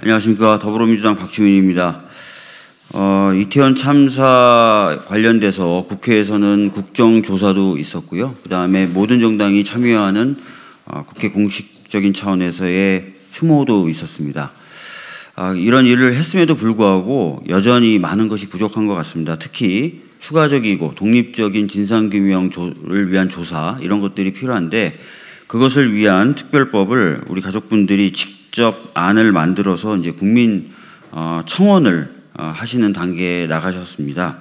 안녕하십니까 더불어민주당 박주민입니다. 어, 이태원 참사 관련돼서 국회에서는 국정조사도 있었고요. 그 다음에 모든 정당이 참여하는 어, 국회 공식적인 차원에서의 추모도 있었습니다. 아, 이런 일을 했음에도 불구하고 여전히 많은 것이 부족한 것 같습니다. 특히 추가적이고 독립적인 진상규명을 위한 조사 이런 것들이 필요한데 그것을 위한 특별법을 우리 가족분들이 직 직접 안을 만들어서 이제 국민 어, 청원을 어, 하시는 단계에 나가셨습니다.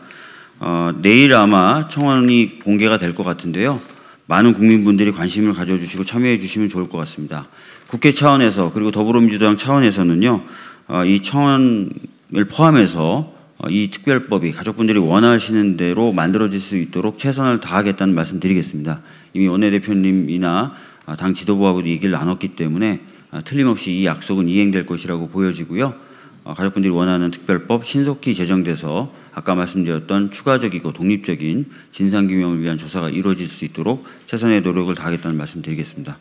어, 내일 아마 청원이 공개가 될 것 같은데요. 많은 국민분들이 관심을 가져주시고 참여해 주시면 좋을 것 같습니다. 국회 차원에서 그리고 더불어민주당 차원에서는요, 이 청원을 포함해서 이 특별법이 가족분들이 원하시는 대로 만들어질 수 있도록 최선을 다하겠다는 말씀 드리겠습니다. 이미 원내대표님이나 당 지도부하고도 얘기를 나눴기 때문에 어, 틀림없이 이 약속은 이행될 것이라고 보여지고요. 어, 가족분들이 원하는 특별법 신속히 제정돼서 아까 말씀드렸던 추가적이고 독립적인 진상규명을 위한 조사가 이루어질 수 있도록 최선의 노력을 다하겠다는 말씀드리겠습니다.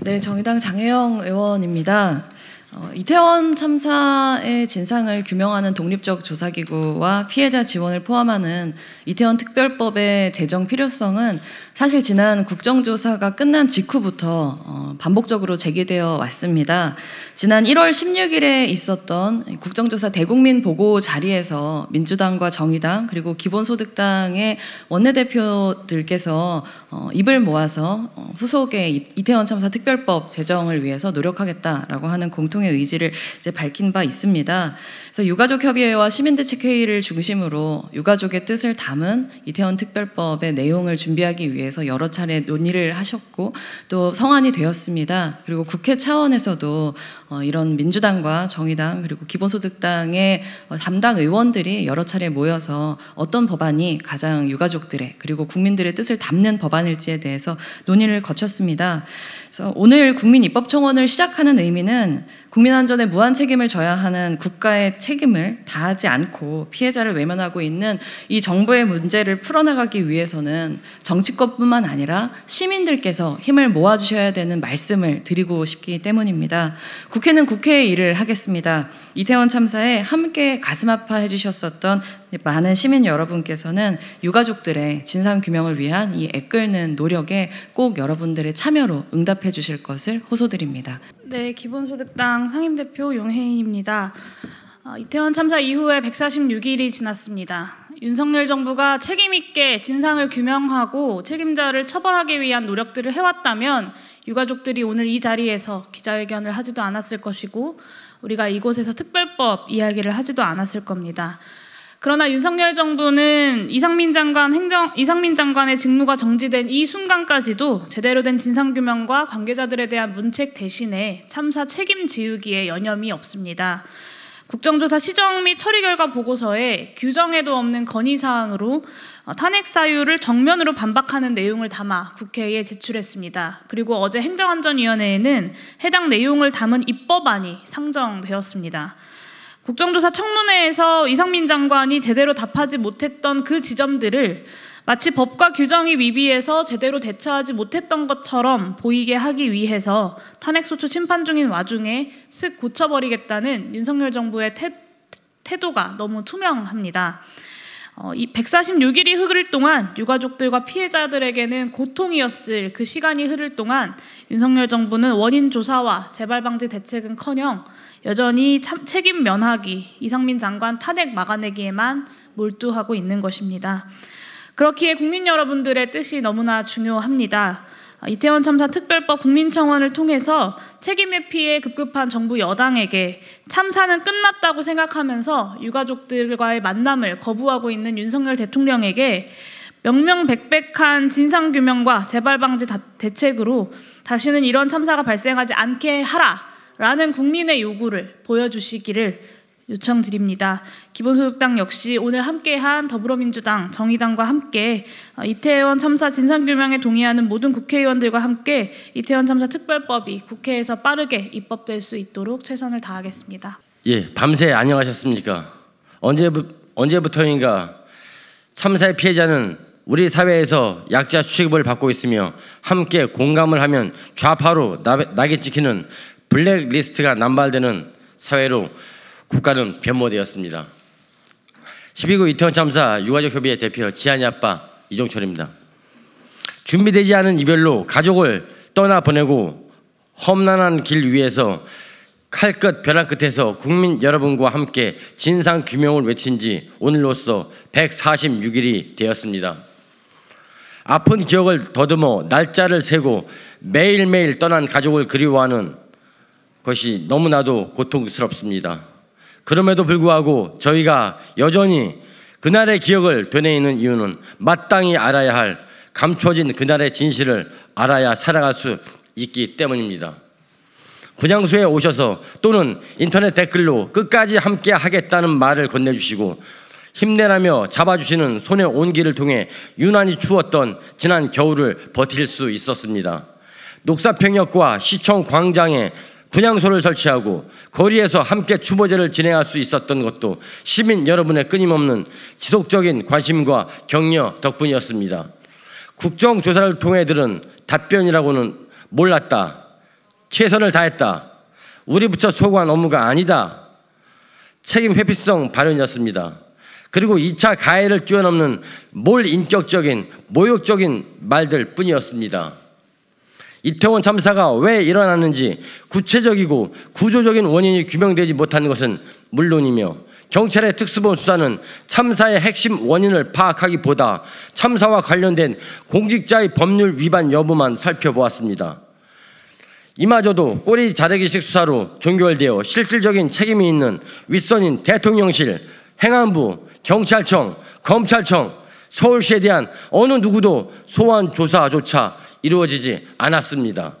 네, 정의당 장혜영 의원입니다. 어, 이태원 참사의 진상을 규명하는 독립적 조사기구와 피해자 지원을 포함하는 이태원 특별법의 제정 필요성은 사실 지난 국정조사가 끝난 직후부터 어, 반복적으로 제기되어 왔습니다. 지난 1월 16일에 있었던 국정조사 대국민 보고 자리에서 민주당과 정의당 그리고 기본소득당의 원내대표들께서 어, 입을 모아서 어, 후속의 이태원 참사 특별법 제정을 위해서 노력하겠다라고 하는 공통의 의지를 이제 밝힌 바 있습니다. 그래서 유가족 협의회와 시민대책회의를 중심으로 유가족의 뜻을 담은 이태원 특별법의 내용을 준비하기 위해 대해서 여러 차례 논의를 하셨고 또 성안이 되었습니다. 그리고 국회 차원에서도 어, 이런 민주당과 정의당 그리고 기본소득당의 어, 담당 의원들이 여러 차례 모여서 어떤 법안이 가장 유가족들의 그리고 국민들의 뜻을 담는 법안일지에 대해서 논의를 거쳤습니다. 그래서 오늘 국민입법청원을 시작하는 의미는 국민안전에 무한 책임을 져야 하는 국가의 책임을 다하지 않고 피해자를 외면하고 있는 이 정부의 문제를 풀어나가기 위해서는 정치권뿐만 아니라 시민들께서 힘을 모아주셔야 되는 말씀을 드리고 싶기 때문입니다. 국회는 국회의 일을 하겠습니다. 이태원 참사에 함께 가슴 아파해 주셨었던 예, 많은 시민 여러분께서는 유가족들의 진상 규명을 위한 이 애끓는 노력에 꼭 여러분들의 참여로 응답해 주실 것을 호소드립니다. 네, 기본소득당 상임대표 용혜인입니다. 어, 이태원 참사 이후에 146일이 지났습니다. 윤석열 정부가 책임 있게 진상을 규명하고 책임자를 처벌하기 위한 노력들을 해왔다면 유가족들이 오늘 이 자리에서 기자회견을 하지도 않았을 것이고 우리가 이곳에서 특별법 이야기를 하지도 않았을 겁니다. 그러나 윤석열 정부는 이상민 장관 행정 이상민 장관의 직무가 정지된 이 순간까지도 제대로 된 진상 규명과 관계자들에 대한 문책 대신에 참사 책임 지우기에 여념이 없습니다. 국정조사 시정 및 처리 결과 보고서에 규정에도 없는 건의 사항으로 어, 탄핵 사유를 정면으로 반박하는 내용을 담아 국회에 제출했습니다. 그리고 어제 행정안전위원회에는 해당 내용을 담은 입법안이 상정되었습니다. 국정조사 청문회에서 이상민 장관이 제대로 답하지 못했던 그 지점들을 마치 법과 규정이 위비해서 제대로 대처하지 못했던 것처럼 보이게 하기 위해서 탄핵소추 심판 중인 와중에 슥 고쳐버리겠다는 윤석열 정부의 태, 태도가 너무 투명합니다. 어, 이 146일이 흐를 동안 유가족들과 피해자들에게는 고통이었을 그 시간이 흐를 동안 윤석열 정부는 원인 조사와 재발 방지 대책은커녕 여전히 참, 책임 면하기, 이상민 장관 탄핵 막아내기에만 몰두하고 있는 것입니다. 그렇기에 국민 여러분들의 뜻이 너무나 중요합니다. 아, 이태원 참사 특별법 국민청원을 통해서 책임의 피해 급급한 정부 여당에게 참사는 끝났다고 생각하면서 유가족들과의 만남을 거부하고 있는 윤석열 대통령에게 명명백백한 진상규명과 재발방지 대책으로 다시는 이런 참사가 발생하지 않게 하라라는 국민의 요구를 보여주시기를 요청드립니다. 기본소득당 역시 오늘 함께한 더불어민주당, 정의당과 함께 어, 이태원 참사 진상규명에 동의하는 모든 국회의원들과 함께 이태원 참사 특별법이 국회에서 빠르게 입법될 수 있도록 최선을 다하겠습니다. 예, 밤새 안녕하셨습니까? 언제부, 언제부터인가 참사의 피해자는 우리 사회에서 약자 취급을 받고 있으며 함께 공감을 하면 좌파로 나, 낙에 찍히는 블랙리스트가 남발되는 사회로 국가는 변모되었습니다. 12구 이태원 참사 유가족 협의회 대표 지한이 아빠 이종철입니다. 준비되지 않은 이별로 가족을 떠나 보내고 험난한 길 위에서 칼끝 벼락 끝에서 국민 여러분과 함께 진상 규명을 외친 지 오늘로써 146일이 되었습니다. 아픈 기억을 더듬어 날짜를 세고 매일매일 떠난 가족을 그리워하는 것이 너무나도 고통스럽습니다. 그럼에도 불구하고 저희가 여전히 그날의 기억을 되뇌이는 이유는 마땅히 알아야 할 감춰진 그날의 진실을 알아야 살아갈 수 있기 때문입니다. 분양소에 오셔서 또는 인터넷 댓글로 끝까지 함께 하겠다는 말을 건네주시고 힘내라며 잡아주시는 손의 온기를 통해 유난히 추웠던 지난 겨울을 버틸 수 있었습니다. 녹사평역과 시청 광장에 분향소를 설치하고 거리에서 함께 추모제를 진행할 수 있었던 것도 시민 여러분의 끊임없는 지속적인 관심과 격려 덕분이었습니다. 국정조사를 통해 들은 답변이라고는 몰랐다. 최선을 다했다. 우리 부처 소관 업무가 아니다. 책임 회피성 발언이었습니다. 그리고 2차 가해를 뛰어넘는 몰인격적인 모욕적인 말들 뿐이었습니다. 이태원 참사가 왜 일어났는지 구체적이고 구조적인 원인이 규명되지 못한 것은 물론이며 경찰의 특수본 수사는 참사의 핵심 원인을 파악하기보다 참사와 관련된 공직자의 법률 위반 여부만 살펴보았습니다. 이마저도 꼬리 자르기식 수사로 종결되어 실질적인 책임이 있는 윗선인 대통령실, 행안부, 경찰청, 검찰청, 서울시에 대한 어느 누구도 소환 조사조차 이루어지지 않았습니다.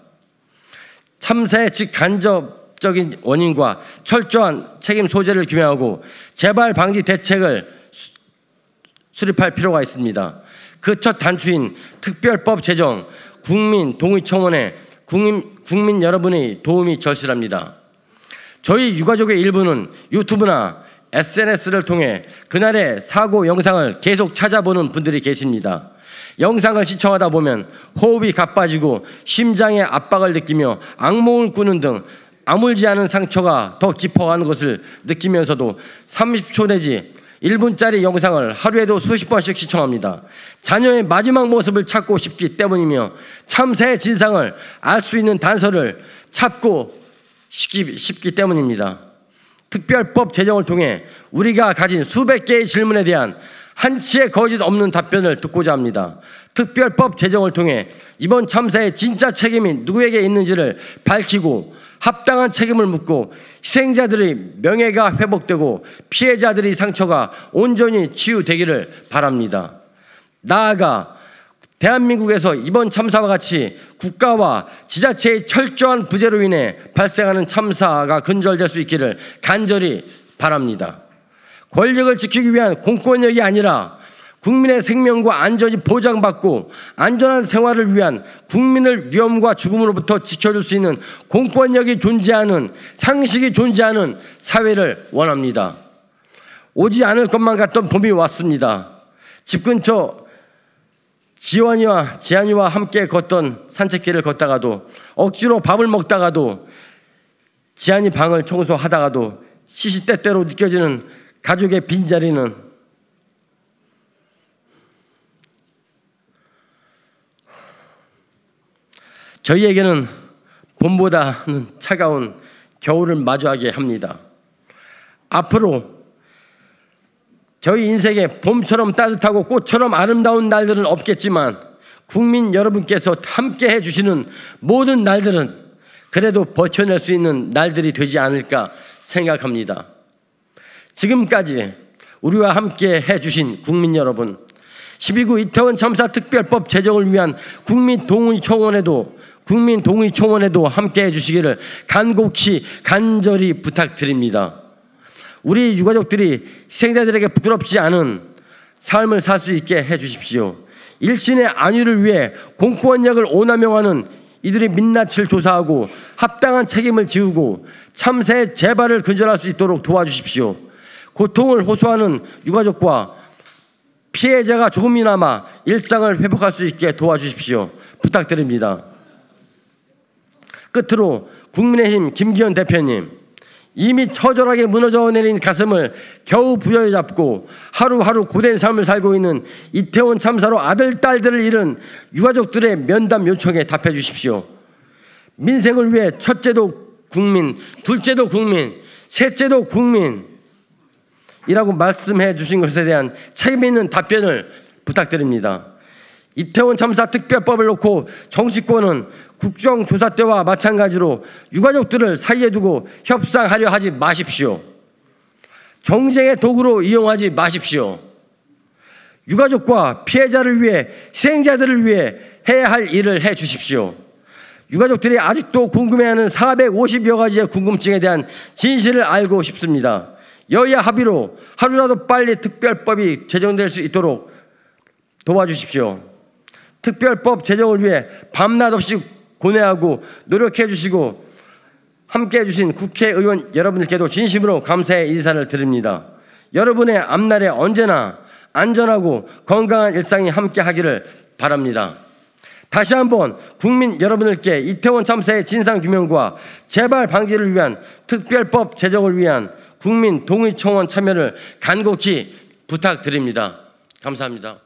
참새 즉 간접적인 원인과 철저한 책임 소재를 규명하고 재발 방지 대책을 수, 수립할 필요가 있습니다. 그 첫 단추인 특별법 제정 국민 동의 청원에 국민, 국민 여러분의 도움이 절실합니다. 저희 유가족의 일부는 유튜브나 SNS를 통해 그날의 사고 영상을 계속 찾아보는 분들이 계십니다. 영상을 시청하다 보면 호흡이 가빠지고 심장의 압박을 느끼며 악몽을 꾸는 등 아물지 않은 상처가 더 깊어가는 것을 느끼면서도 30초 내지 1분짜리 영상을 하루에도 수십 번씩 시청합니다. 자녀의 마지막 모습을 찾고 싶기 때문이며 참새 의 진상을 알 수 있는 단서를 찾고 싶기 때문입니다. 특별법 제정을 통해 우리가 가진 수백 개의 질문에 대한 한치의 거짓 없는 답변을 듣고자 합니다. 특별법 제정을 통해 이번 참사의 진짜 책임이 누구에게 있는지를 밝히고 합당한 책임을 묻고 희생자들의 명예가 회복되고 피해자들의 상처가 온전히 치유되기를 바랍니다. 나아가 대한민국에서 이번 참사와 같이 국가와 지자체의 철저한 부재로 인해 발생하는 참사가 근절될 수 있기를 간절히 바랍니다. 권력을 지키기 위한 공권력이 아니라 국민의 생명과 안전이 보장받고 안전한 생활을 위한 국민을 위험과 죽음으로부터 지켜줄 수 있는 공권력이 존재하는 상식이 존재하는 사회를 원합니다. 오지 않을 것만 같던 봄이 왔습니다. 집 근처 지원이와 지한이와 함께 걷던 산책길을 걷다가도 억지로 밥을 먹다가도 지한이 방을 청소하다가도 시시때때로 느껴지는 가족의 빈자리는 저희에게는 봄보다는 차가운 겨울을 마주하게 합니다. 앞으로 저희 인생에 봄처럼 따뜻하고 꽃처럼 아름다운 날들은 없겠지만 국민 여러분께서 함께 해주시는 모든 날들은 그래도 버텨낼 수 있는 날들이 되지 않을까 생각합니다. 지금까지 우리와 함께 해주신 국민 여러분, 12구 이태원 참사 특별법 제정을 위한 국민 동의 총원에도 국민 동의 총원에도 함께 해주시기를 간곡히 간절히 부탁드립니다. 우리 유가족들이 희생자들에게 부끄럽지 않은 삶을 살 수 있게 해주십시오. 일신의 안위를 위해 공포원을 오남용하는 이들이 민낯을 조사하고 합당한 책임을 지우고 참새의 재발을 근절할 수 있도록 도와주십시오. 고통을 호소하는 유가족과 피해자가 조금이나마 일상을 회복할 수 있게 도와주십시오. 부탁드립니다. 끝으로 국민의힘 김기현 대표님, 이미 처절하게 무너져 내린 가슴을 겨우 부여잡고 하루하루 고된 삶을 살고 있는 이태원 참사로 아들, 딸들을 잃은 유가족들의 면담 요청에 답해 주십시오. 민생을 위해 첫째도 국민, 둘째도 국민, 셋째도 국민, 이라고 말씀해 주신 것에 대한 책임 있는 답변을 부탁드립니다. 이태원 참사 특별법을 놓고 정치권은 국정조사 때와 마찬가지로 유가족들을 사이에 두고 협상하려 하지 마십시오. 정쟁의 도구로 이용하지 마십시오. 유가족과 피해자를 위해 희생자들을 위해 해야 할 일을 해 주십시오. 유가족들이 아직도 궁금해하는 450여 가지의 궁금증에 대한 진실을 알고 싶습니다. 여야 합의로 하루라도 빨리 특별법이 제정될 수 있도록 도와주십시오. 특별법 제정을 위해 밤낮 없이 고뇌하고 노력해 주시고 함께 해주신 국회의원 여러분들께도 진심으로 감사의 인사를 드립니다. 여러분의 앞날에 언제나 안전하고 건강한 일상이 함께 하기를 바랍니다. 다시 한번 국민 여러분들께 이태원 참사의 진상규명과 재발 방지를 위한 특별법 제정을 위한 국민 동의 청원 참여를 간곡히 부탁드립니다. 감사합니다.